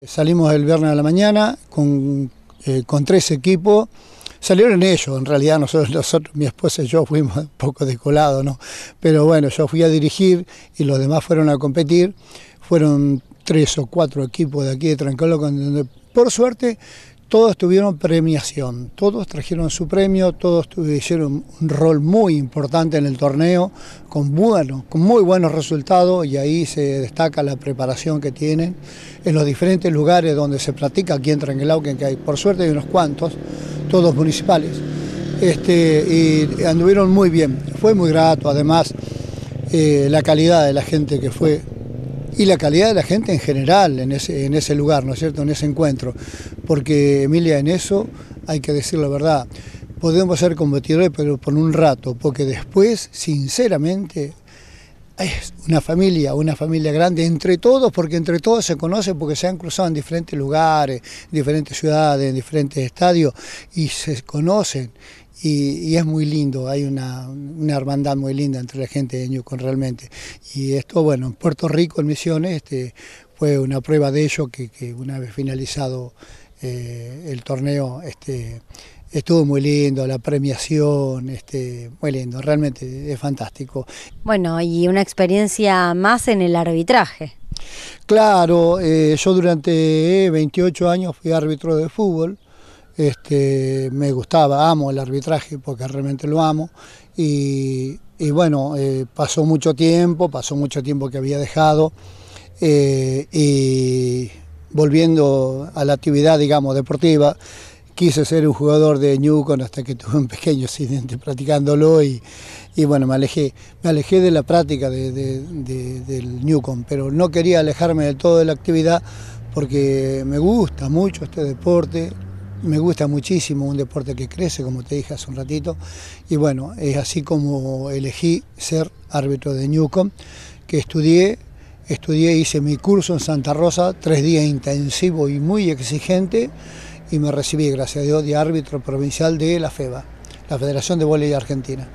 Salimos el viernes a la mañana eh, con, tres equipos. Salieron ellos, en realidad nosotros, nosotros, mi esposa y yo fuimos un poco descolados, ¿no? Pero bueno, yo fui a dirigir y los demás fueron a competir. Fueron tres o cuatro equipos de aquí de Trancolo, donde por suerte todos tuvieron premiación, todos trajeron su premio, todos hicieron un rol muy importante en el torneo, con, con muy buenos resultados y ahí se destaca la preparación que tienen en los diferentes lugares donde se practica aquí en Tranquilauquen, que hay por suerte hay unos cuantos, todos municipales, este, y anduvieron muy bien, fue muy grato además eh, la calidad de la gente que fue y la calidad de la gente en general en ese, en ese lugar, ¿no es cierto?, en ese encuentro. Porque, Emilia, en eso hay que decir la verdad. Podemos ser combatidores, pero por un rato, porque después, sinceramente, es una familia, una familia grande, entre todos, porque entre todos se conocen, porque se han cruzado en diferentes lugares, en diferentes ciudades, en diferentes estadios, y se conocen, y, es muy lindo, hay una, hermandad muy linda entre la gente de Newcon realmente. Y esto, bueno, en Puerto Rico, en Misiones, este, fue una prueba de ello que, una vez finalizado eh, el torneo, este, estuvo muy lindo, la premiación, este, muy lindo, realmente es fantástico. Bueno, y una experiencia más en el arbitraje. Claro, eh, yo durante 28 eh, años fui árbitro de fútbol este, me gustaba, amo el arbitraje porque realmente lo amo y, bueno, eh, pasó mucho tiempo, pasó mucho tiempo que había dejado eh, y volviendo a la actividad, digamos, deportiva, quise ser un jugador de Newcon hasta que tuve un pequeño accidente practicándolo y, bueno, me alejé. Me alejé de la práctica del Newcom pero no quería alejarme del todo de la actividad porque me gusta mucho este deporte, me gusta muchísimo, un deporte que crece, como te dije hace un ratito, y bueno, es así como elegí ser árbitro de Newcom, que estudié, estudié, hice mi curso en Santa Rosa, tres días intensivo y muy exigente, y me recibí, gracias a Dios, de árbitro provincial de la FEBA, la Federación de Voleibol Argentina.